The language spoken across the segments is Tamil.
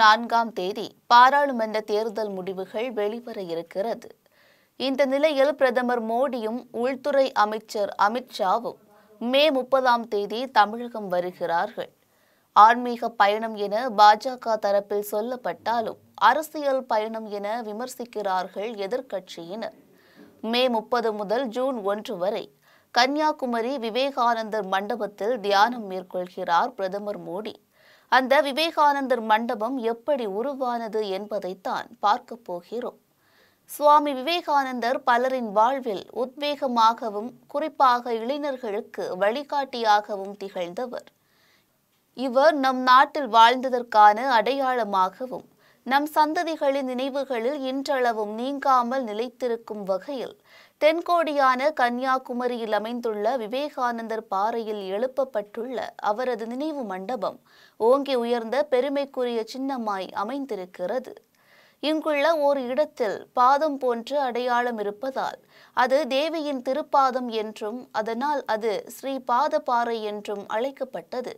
நான்காம் தேதி பாராளுமன்ற தேர்தல் முடிவுகள் வெளிவர இருக்கிறது இந்த நிலையில் பிரதமர் மோடியும் உள்துறை அமைச்சர் அமித்ஷாவும் மே முப்பதாம் தேதி தமிழகம் வருகிறார்கள் ஆன்மீக பயணம் என பாஜக தரப்பில் சொல்லப்பட்டாலும் அரசியல் பயணம் என விமர்சிக்கிறார்கள் எதிர்க்கட்சியினர் மே முப்பது முதல் ஜூன் ஒன்று வரை கன்னியாகுமரி விவேகானந்தர் மண்டபத்தில் தியானம் மேற்கொள்கிறார் பிரதமர் மோடி அந்த விவேகானந்தர் மண்டபம் எப்படி உருவானது என்பதைத்தான் பார்க்கப் போகிறோம் சுவாமி விவேகானந்தர் பலரின் வாழ்வில் உத்வேகமாகவும் குறிப்பாக இளைஞர்களுக்கு வழிகாட்டியாகவும் திகழ்ந்தவர் இவர் நம் நாட்டில் வாழ்ந்ததற்கான அடையாளமாகவும் நம் சந்ததிகளின் நினைவுகளில் இன்றளவும் நீங்காமல் நிலைத்திருக்கும் வகையில் தென்கோடியான கன்னியாகுமரியில் அமைந்துள்ள விவேகானந்தர் பாறையில் எழுப்பப்பட்டுள்ள அவரது நினைவு மண்டபம் ஓங்கி உயர்ந்த பெருமைக்குரிய சின்னமாய் அமைந்திருக்கிறது இங்குள்ள ஓர் இடத்தில் பாதம் போன்று அடையாளம் இருப்பதால் அது தேவியின் திருப்பாதம் என்றும் அதனால் அது ஸ்ரீ பாறை என்றும் அழைக்கப்பட்டது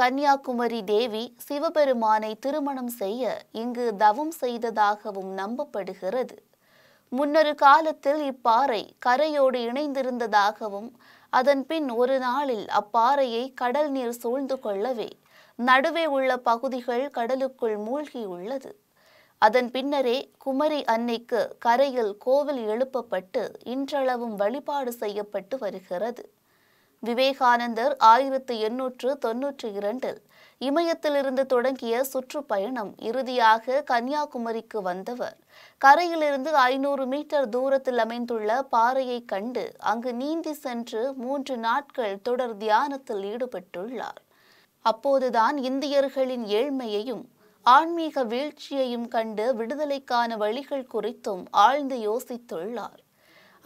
கன்னியாகுமரி தேவி சிவபெருமானை திருமணம் செய்ய இங்கு தவம் செய்ததாகவும் நம்பப்படுகிறது முன்னொரு காலத்தில் இப்பாறை கரையோடு இணைந்திருந்ததாகவும் அதன் பின் ஒரு நாளில் அப்பாறையை கடல் நீர் சூழ்ந்து கொள்ளவே நடுவே உள்ள பகுதிகள் கடலுக்குள் மூழ்கியுள்ளது அதன் பின்னரே குமரி அன்னைக்கு கரையில் கோவில் எழுப்பப்பட்டு இன்றளவும் வழிபாடு செய்யப்பட்டு வருகிறது விவேகானந்தர் ஆயிரத்து எண்ணூற்று தொன்னூற்றி இரண்டில் இமயத்திலிருந்து தொடங்கிய சுற்றுப்பயணம் இறுதியாக கன்னியாகுமரிக்கு வந்தவர் கரையிலிருந்து ஐநூறு மீட்டர் தூரத்தில் அமைந்துள்ள பாறையை கண்டு அங்கு நீந்தி சென்று மூன்று நாட்கள் தொடர் தியானத்தில் ஈடுபட்டுள்ளார் அப்போதுதான் இந்தியர்களின் ஏழ்மையையும் ஆன்மீக வீழ்ச்சியையும் கண்டு விடுதலைக்கான வழிகள் குறித்தும் ஆழ்ந்து யோசித்துள்ளார்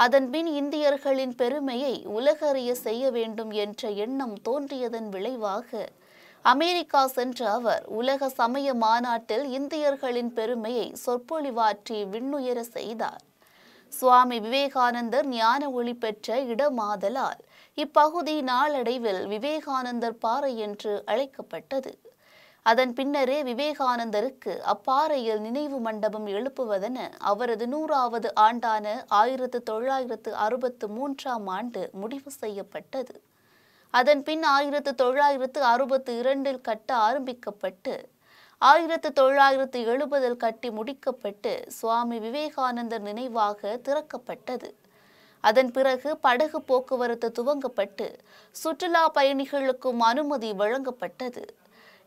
அதன்பின் இந்தியர்களின் பெருமையை உலகறிய செய்ய வேண்டும் என்ற எண்ணம் தோன்றியதன் விளைவாக அமெரிக்கா சென்ற அவர் உலக சமய மாநாட்டில் இந்தியர்களின் பெருமையை சொற்பொழிவாற்றி விண்ணுயர செய்தார் சுவாமி விவேகானந்தர் ஞான ஒளி பெற்ற இடமாதலால் இப்பகுதி நாளடைவில் விவேகானந்தர் பாறை என்று அழைக்கப்பட்டது அதன் பின்னரே விவேகானந்தருக்கு அப்பாறையில் நினைவு மண்டபம் எழுப்புவதென அவரது நூறாவது ஆண்டான ஆயிரத்து தொள்ளாயிரத்து அறுபத்து மூன்றாம் ஆண்டு முடிவு செய்யப்பட்டது அதன் பின் ஆயிரத்து தொள்ளாயிரத்து அறுபத்து இரண்டில் கட்ட ஆரம்பிக்கப்பட்டு ஆயிரத்து தொள்ளாயிரத்து எழுபதில் கட்டி முடிக்கப்பட்டு சுவாமி விவேகானந்தர் நினைவாக திறக்கப்பட்டது அதன் பிறகு படகு போக்குவரத்து துவங்கப்பட்டு சுற்றுலா பயணிகளுக்கும் அனுமதி வழங்கப்பட்டது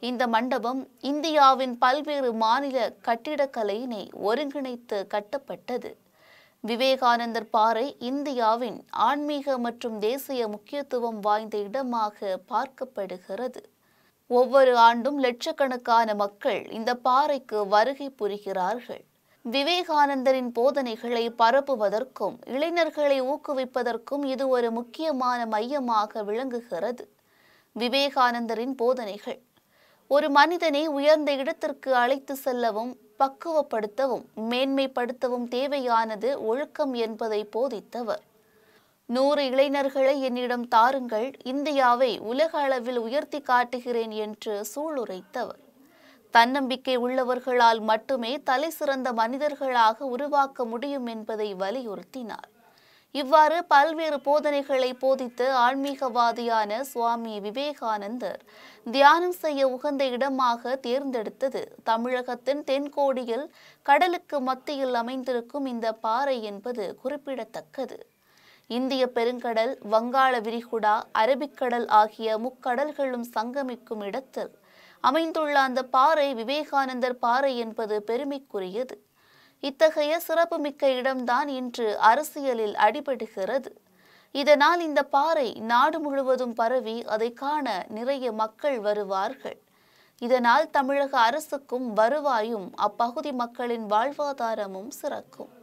இந்த மண்டபம் இந்தியாவின் பல்வேறு மாநில கட்டிடக்கலையினை ஒருங்கிணைத்து கட்டப்பட்டது விவேகானந்தர் பாறை இந்தியாவின் ஆன்மீக மற்றும் தேசிய முக்கியத்துவம் வாய்ந்த இடமாக பார்க்கப்படுகிறது ஒவ்வொரு ஆண்டும் லட்சக்கணக்கான மக்கள் இந்த பாறைக்கு வருகை புரிகிறார்கள் விவேகானந்தரின் போதனைகளை பரப்புவதற்கும் இளைஞர்களை ஊக்குவிப்பதற்கும் இது ஒரு முக்கியமான மையமாக விளங்குகிறது விவேகானந்தரின் போதனைகள் ஒரு மனிதனை உயர்ந்த இடத்திற்கு அழைத்து செல்லவும் பக்குவப்படுத்தவும் மேன்மைப்படுத்தவும் தேவையானது ஒழுக்கம் என்பதை போதித்தவர் நூறு இளைஞர்களை என்னிடம் தாருங்கள் இந்தியாவை உலக அளவில் உயர்த்தி காட்டுகிறேன் என்று சூளுரைத்தவர் தன்னம்பிக்கை உள்ளவர்களால் மட்டுமே தலை சிறந்த மனிதர்களாக உருவாக்க முடியும் என்பதை வலியுறுத்தினார் இவ்வாறு பல்வேறு போதனைகளை போதித்த ஆன்மீகவாதியான சுவாமி விவேகானந்தர் தியானம் செய்ய உகந்த இடமாக தேர்ந்தெடுத்தது தமிழகத்தின் தென்கோடியில் கடலுக்கு மத்தியில் அமைந்திருக்கும் இந்த பாறை என்பது குறிப்பிடத்தக்கது இந்திய பெருங்கடல் வங்காள விரிகுடா அரபிக்கடல் ஆகிய முக்கடல்களும் சங்கமிக்கும் இடத்தில் அமைந்துள்ள அந்த பாறை விவேகானந்தர் பாறை என்பது பெருமைக்குரியது இத்தகைய சிறப்புமிக்க இடம்தான் இன்று அரசியலில் அடிபடுகிறது இதனால் இந்த பாறை நாடு முழுவதும் பரவி அதை காண நிறைய மக்கள் வருவார்கள் இதனால் தமிழக அரசுக்கும் வருவாயும் அப்பகுதி மக்களின் வாழ்வாதாரமும் சிறக்கும்